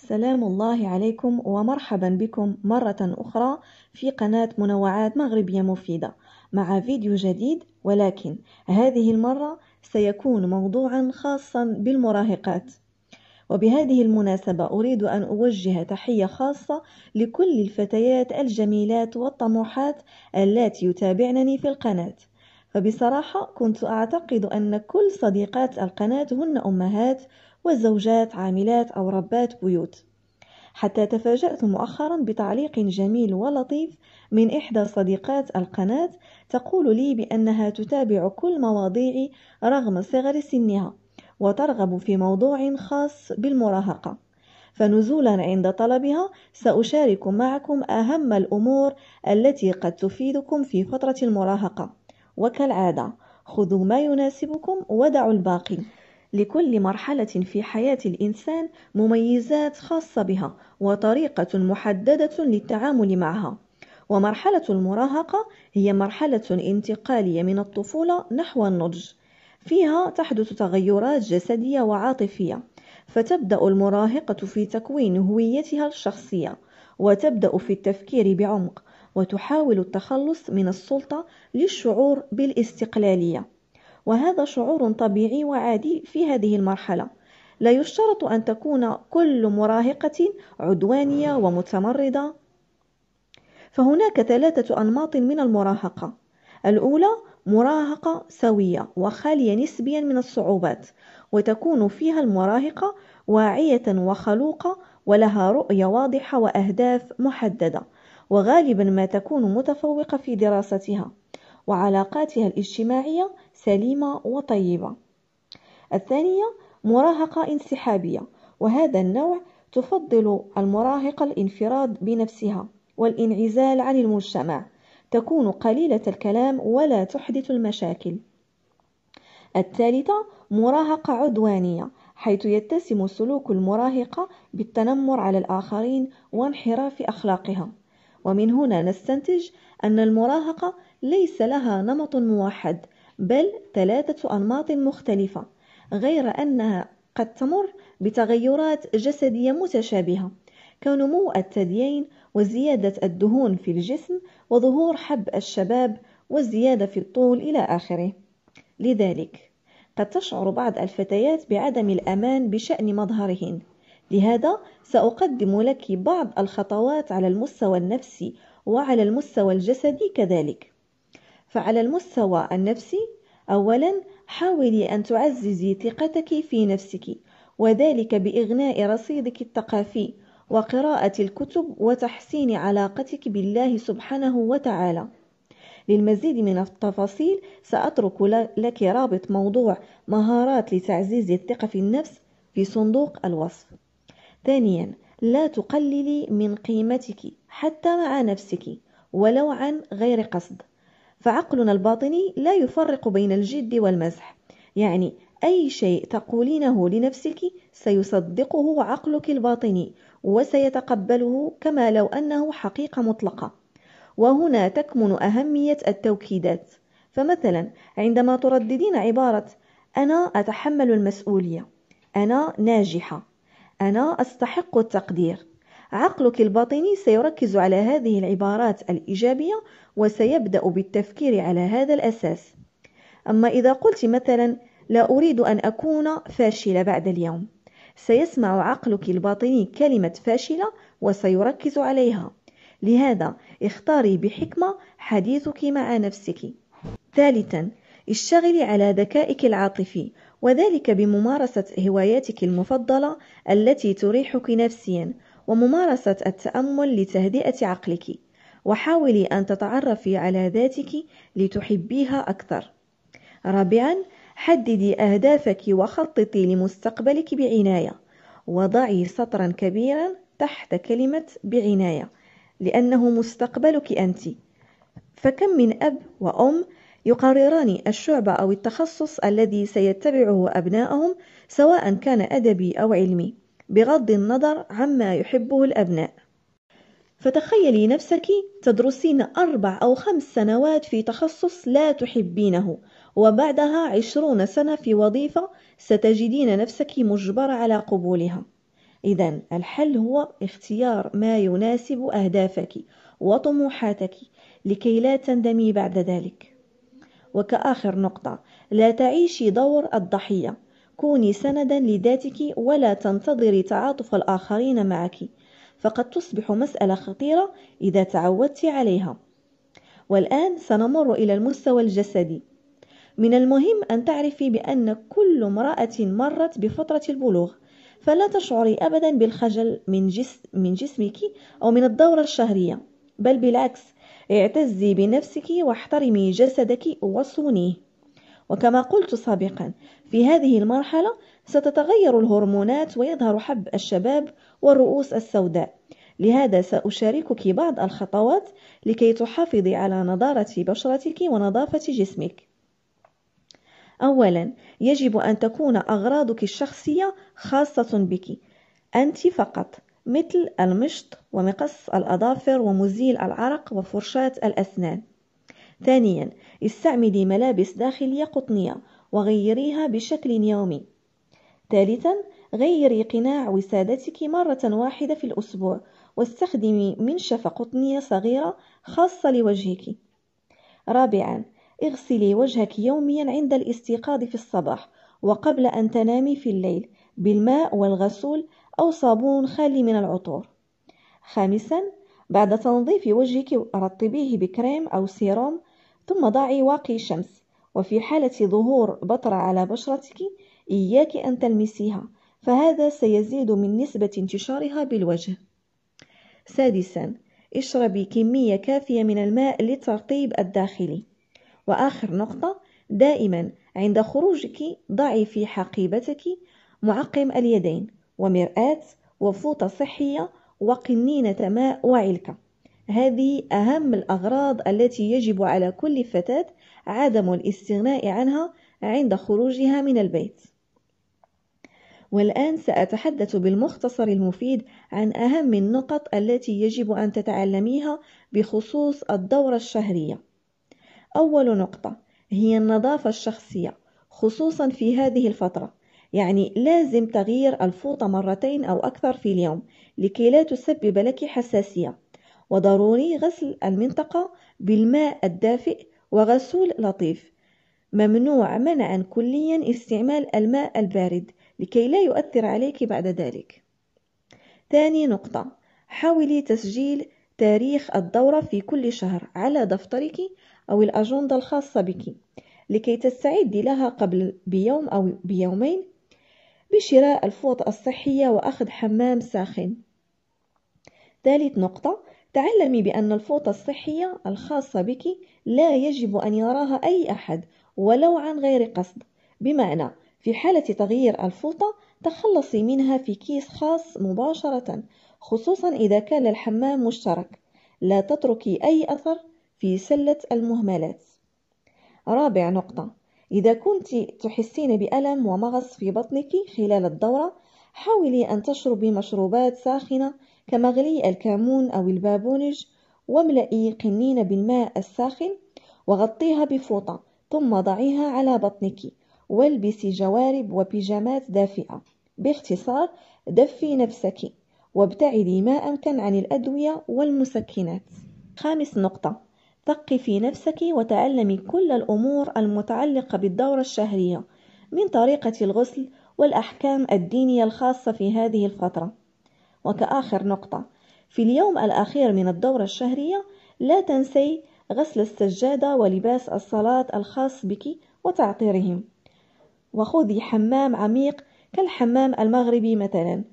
سلام الله عليكم ومرحبا بكم مرة أخرى في قناة منوعات مغربية مفيدة مع فيديو جديد ولكن هذه المرة سيكون موضوعا خاصا بالمراهقات وبهذه المناسبة أريد أن أوجه تحية خاصة لكل الفتيات الجميلات والطموحات اللاتي يتابعنني في القناة فبصراحة كنت أعتقد أن كل صديقات القناة هن أمهات والزوجات عاملات أو ربات بيوت حتى تفاجأت مؤخرا بتعليق جميل ولطيف من إحدى صديقات القناة تقول لي بأنها تتابع كل مواضيعي رغم صغر سنها وترغب في موضوع خاص بالمراهقة فنزولا عند طلبها سأشارك معكم أهم الأمور التي قد تفيدكم في فترة المراهقة وكالعادة خذوا ما يناسبكم ودعوا الباقي لكل مرحلة في حياة الإنسان مميزات خاصة بها وطريقة محددة للتعامل معها. ومرحلة المراهقة هي مرحلة انتقالية من الطفولة نحو النضج، فيها تحدث تغيرات جسدية وعاطفية، فتبدأ المراهقة في تكوين هويتها الشخصية، وتبدأ في التفكير بعمق، وتحاول التخلص من السلطة للشعور بالاستقلالية. وهذا شعور طبيعي وعادي في هذه المرحلة لا يشترط أن تكون كل مراهقة عدوانية ومتمردة فهناك ثلاثة أنماط من المراهقة الأولى مراهقة سوية وخالية نسبيا من الصعوبات وتكون فيها المراهقة واعية وخلوقة ولها رؤية واضحة وأهداف محددة وغالبا ما تكون متفوقة في دراستها وعلاقاتها الاجتماعية سليمة وطيبة. الثانية مراهقة انسحابية، وهذا النوع تفضل المراهقة الانفراد بنفسها والانعزال عن المجتمع، تكون قليلة الكلام ولا تحدث المشاكل. الثالثة مراهقة عدوانية، حيث يتسم سلوك المراهقة بالتنمر على الآخرين وانحراف أخلاقها. ومن هنا نستنتج أن المراهقة ليس لها نمط موحد بل ثلاثة أنماط مختلفة غير أنها قد تمر بتغيرات جسدية متشابهة كنمو الثديين وزيادة الدهون في الجسم وظهور حب الشباب والزيادة في الطول إلى آخره لذلك قد تشعر بعض الفتيات بعدم الأمان بشأن مظهرهن لهذا سأقدم لك بعض الخطوات على المستوى النفسي وعلى المستوى الجسدي كذلك. فعلى المستوى النفسي أولا حاولي أن تعززي ثقتك في نفسك وذلك بإغناء رصيدك الثقافي وقراءة الكتب وتحسين علاقتك بالله سبحانه وتعالى. للمزيد من التفاصيل سأترك لك رابط موضوع مهارات لتعزيز الثقة في النفس في صندوق الوصف ثانيا لا تقللي من قيمتك حتى مع نفسك ولو عن غير قصد فعقلنا الباطني لا يفرق بين الجد والمزح يعني أي شيء تقولينه لنفسك سيصدقه عقلك الباطني وسيتقبله كما لو أنه حقيقة مطلقة وهنا تكمن أهمية التوكيدات فمثلا عندما ترددين عبارة أنا أتحمل المسؤولية أنا ناجحة أنا أستحق التقدير عقلك الباطني سيركز على هذه العبارات الإيجابية وسيبدأ بالتفكير على هذا الأساس أما إذا قلت مثلا لا أريد أن أكون فاشلة بعد اليوم سيسمع عقلك الباطني كلمة فاشلة وسيركز عليها لهذا اختاري بحكمة حديثك مع نفسك ثالثا اشتغلي على ذكائك العاطفي وذلك بممارسة هواياتك المفضلة التي تريحك نفسيا وممارسة التأمل لتهدئة عقلك وحاولي أن تتعرفي على ذاتك لتحبيها أكثر رابعا حددي أهدافك وخططي لمستقبلك بعناية وضعي سطرا كبيرا تحت كلمة بعناية لأنه مستقبلك أنت فكم من أب وأم يقرران الشعب أو التخصص الذي سيتبعه أبنائهم سواء كان أدبي أو علمي بغض النظر عما يحبه الأبناء فتخيلي نفسك تدرسين أربع أو خمس سنوات في تخصص لا تحبينه وبعدها عشرون سنة في وظيفة ستجدين نفسك مجبرة على قبولها إذا الحل هو اختيار ما يناسب أهدافك وطموحاتك لكي لا تندمي بعد ذلك وكآخر نقطة لا تعيشي دور الضحية كوني سندا لذاتك ولا تنتظري تعاطف الآخرين معك فقد تصبح مسألة خطيرة إذا تعودت عليها والآن سنمر إلى المستوى الجسدي من المهم أن تعرفي بأن كل امرأة مرت بفترة البلوغ فلا تشعري أبدا بالخجل من, جس من جسمك أو من الدورة الشهرية بل بالعكس اعتزي بنفسك واحترمي جسدك وصونيه وكما قلت سابقا في هذه المرحلة ستتغير الهرمونات ويظهر حب الشباب والرؤوس السوداء لهذا سأشاركك بعض الخطوات لكي تحافظي على نضارة بشرتك ونظافة جسمك أولا يجب أن تكون أغراضك الشخصية خاصة بك أنت فقط مثل المشط ومقص الأظافر ومزيل العرق وفرشاة الأسنان ثانيا استعملي ملابس داخلية قطنية وغيريها بشكل يومي ثالثا غيري قناع وسادتك مرة واحدة في الأسبوع واستخدمي منشفة قطنية صغيرة خاصة لوجهك رابعا اغسلي وجهك يوميا عند الاستيقاظ في الصباح وقبل أن تنامي في الليل بالماء والغسول أو صابون خالي من العطور خامسا بعد تنظيف وجهك رطبيه بكريم أو سيروم ثم ضعي واقي شمس وفي حالة ظهور بطرة على بشرتك إياك أن تلمسيها فهذا سيزيد من نسبة انتشارها بالوجه سادسا اشربي كمية كافية من الماء للترطيب الداخلي وآخر نقطة دائما عند خروجك ضعي في حقيبتك معقم اليدين ومرآة وفوطة صحية وقنينة ماء وعلكة هذه أهم الأغراض التي يجب على كل فتاة عدم الاستغناء عنها عند خروجها من البيت والآن سأتحدث بالمختصر المفيد عن أهم النقط التي يجب أن تتعلميها بخصوص الدورة الشهرية. أول نقطة هي النظافة الشخصية خصوصا في هذه الفترة، يعني لازم تغيير الفوطة مرتين أو أكثر في اليوم لكي لا تسبب لك حساسية وضروري غسل المنطقة بالماء الدافئ وغسول لطيف ممنوع منعا كليا استعمال الماء البارد لكي لا يؤثر عليك بعد ذلك ثاني نقطة حاولي تسجيل تاريخ الدورة في كل شهر على دفترك أو الأجندة الخاصة بك لكي تستعدي لها قبل بيوم أو بيومين بشراء الفوط الصحية وأخذ حمام ساخن ثالث نقطة تعلمي بأن الفوطة الصحية الخاصة بك لا يجب أن يراها أي أحد ولو عن غير قصد بمعنى في حالة تغيير الفوطة تخلصي منها في كيس خاص مباشرة خصوصا إذا كان الحمام مشترك لا تتركي أي أثر في سلة المهملات رابع نقطة إذا كنت تحسين بألم ومغص في بطنك خلال الدورة حاولي أن تشربي مشروبات ساخنة كمغلي الكمون أو البابونج واملئي قنين بالماء الساخن وغطيها بفوطة ثم ضعيها على بطنك والبسي جوارب وبيجامات دافئة باختصار دفي نفسك وابتعدي ما أمكن عن الأدوية والمسكنات خامس نقطة ثقفي نفسك وتعلمي كل الأمور المتعلقة بالدورة الشهرية من طريقة الغسل والأحكام الدينية الخاصة في هذه الفترة. وكآخر نقطة، في اليوم الأخير من الدورة الشهرية لا تنسي غسل السجادة ولباس الصلاة الخاص بك وتعطيرهم. وخذي حمام عميق كالحمام المغربي مثلا.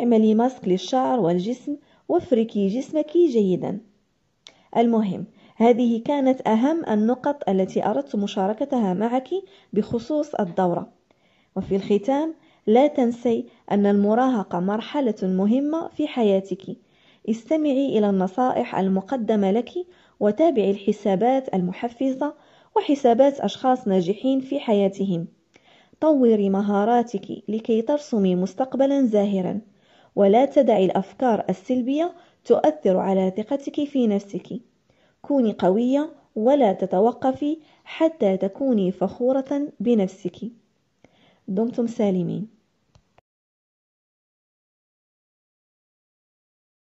اعملي ماسك للشعر والجسم وافركي جسمك جيدا. المهم هذه كانت أهم النقط التي أردت مشاركتها معك بخصوص الدورة وفي الختام لا تنسي أن المراهقة مرحلة مهمة في حياتك استمعي إلى النصائح المقدمة لك وتابعي الحسابات المحفزة وحسابات أشخاص ناجحين في حياتهم طوري مهاراتك لكي ترسمي مستقبلا زاهرا ولا تدعي الأفكار السلبية تؤثر على ثقتك في نفسك كوني قوية ولا تتوقفي حتى تكوني فخورة بنفسك دمتم سالمين